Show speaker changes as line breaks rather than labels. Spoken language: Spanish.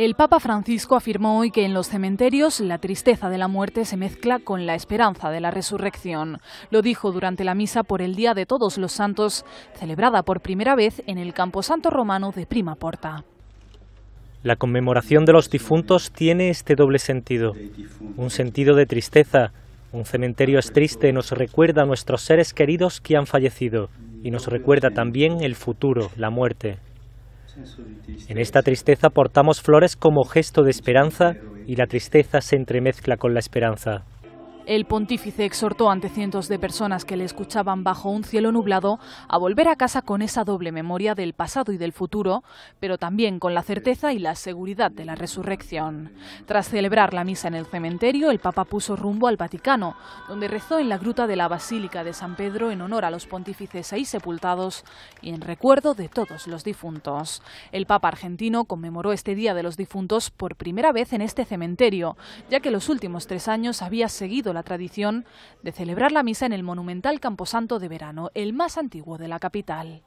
El Papa Francisco afirmó hoy que en los cementerios la tristeza de la muerte se mezcla con la esperanza de la resurrección. Lo dijo durante la misa por el Día de Todos los Santos, celebrada por primera vez en el Camposanto Romano de Prima Porta.
La conmemoración de los difuntos tiene este doble sentido, un sentido de tristeza. Un cementerio es triste, nos recuerda a nuestros seres queridos que han fallecido y nos recuerda también el futuro, la muerte. En esta tristeza portamos flores como gesto de esperanza y la tristeza se entremezcla con la esperanza.
El pontífice exhortó ante cientos de personas que le escuchaban bajo un cielo nublado a volver a casa con esa doble memoria del pasado y del futuro, pero también con la certeza y la seguridad de la resurrección. Tras celebrar la misa en el cementerio, el Papa puso rumbo al Vaticano, donde rezó en la gruta de la Basílica de San Pedro en honor a los pontífices ahí sepultados y en recuerdo de todos los difuntos. El Papa argentino conmemoró este Día de los Difuntos por primera vez en este cementerio, ya que los últimos tres años había seguido la tradición de celebrar la misa en el monumental Camposanto de verano, el más antiguo de la capital.